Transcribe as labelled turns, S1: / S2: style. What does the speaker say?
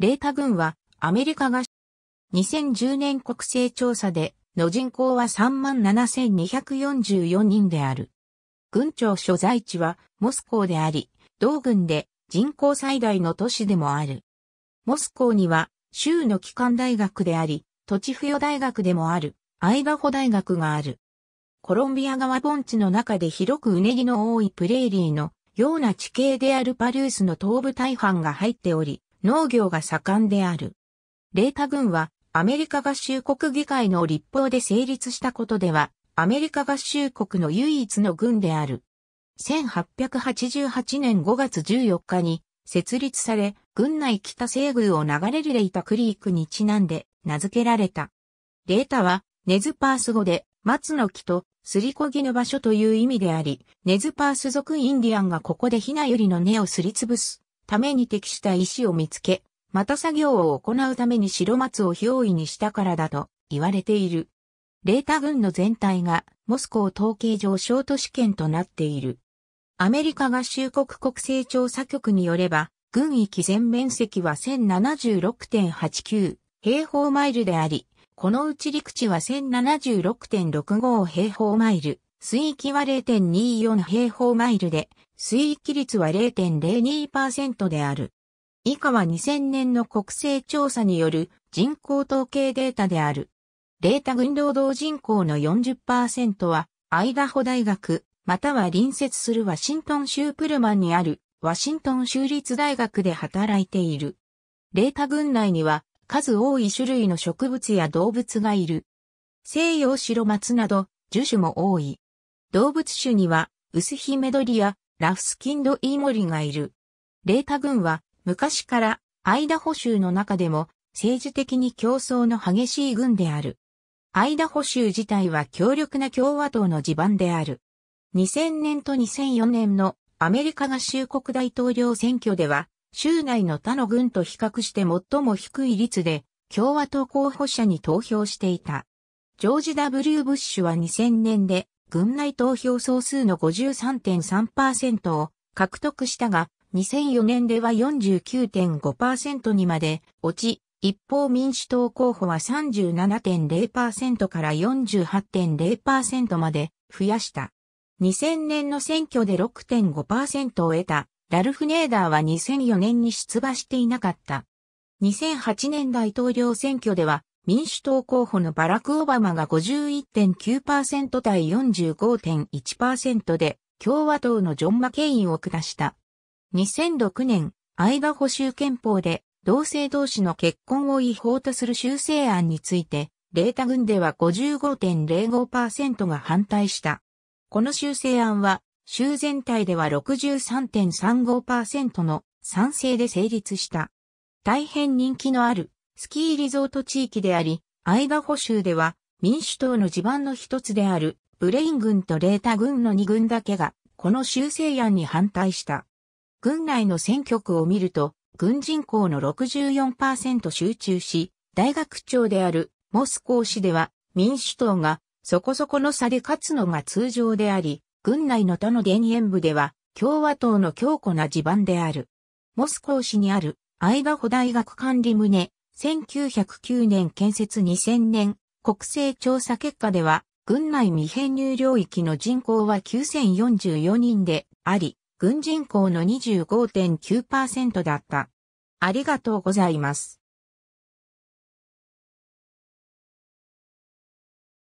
S1: レータ軍はアメリカが2010年国勢調査での人口は37,244人である。軍庁所在地はモスコーであり、同軍で人口最大の都市でもある。モスコーには州の機関大学であり、土地付与大学でもある、アイダホ大学がある。コロンビア川盆地の中で広くうねぎの多いプレーリーのような地形であるパルースの東部大半が入っており、農業が盛んである。レータ軍はアメリカ合衆国議会の立法で成立したことでは、アメリカ合衆国の唯一の軍である。1888年5月14日に設立され、軍内北西宮を流れるレイタクリークにちなんで名付けられた。レータは、ネズパース語で、松の木と、すりこぎの場所という意味であり、ネズパース族インディアンがここでヒナユリの根をすりつぶすために適した石を見つけ、また作業を行うために白松を憑依にしたからだと言われている。レータ軍の全体がモスコー統計上小都市圏となっている。アメリカ合衆国国勢調査局によれば、軍域全面積は1076.89平方マイルであり、このうち陸地は1076.65平方マイル。水域は0.24平方マイルで、水域率は0.02%である。以下は2000年の国勢調査による人口統計データである。データ群労働人口の40%は、アイダホ大学、または隣接するワシントン州プルマンにある、ワシントン州立大学で働いている。データ群内には、数多い種類の植物や動物がいる。西洋白松など、樹種も多い。動物種には、ウスヒメドリア、ラフスキンドイモリがいる。レータ群は、昔からアイダホ州の中でも政治的に競争の激しい軍である。アイダホ州自体は強力な共和党の地盤である。2000年と2004年のアメリカ合衆国大統領選挙では、州内の他の軍と比較して最も低い率で共和党候補者に投票していた。ジョージ・ W・ ブッシュは2000年で軍内投票総数の53.3%を獲得したが、2004年では49.5%にまで落ち、一方民主党候補は37.0%から48.0%まで増やした。2000年の選挙で6.5%を得た、ラルフ・ネーダーは2004年に出馬していなかった。2008年大統領選挙では民主党候補のバラク・オバマが51.9%対45.1%で共和党のジョン・マケインを下した。2006年、アイダホ州憲法で同性同士の結婚を違法とする修正案について、レータ軍では55.05%が反対した。この修正案は、州全体では63.35%の賛成で成立した。大変人気のあるスキーリゾート地域であり、アイダホ州では民主党の地盤の一つであるブレイン軍とレータ軍の2軍だけがこの修正案に反対した。軍内の選挙区を見ると、軍人口の64%集中し、大学長であるモスコー市では民主党がそこそこの差で勝つのが通常であり、軍内の他の田園部では共和党の強固な地盤である。モスコー市にあるアイダホ大学管理棟1909年建設2000年国勢調査結果では、軍内未編入領域の人口は9044人であり、軍人口の25.9%だった。ありがとうございます。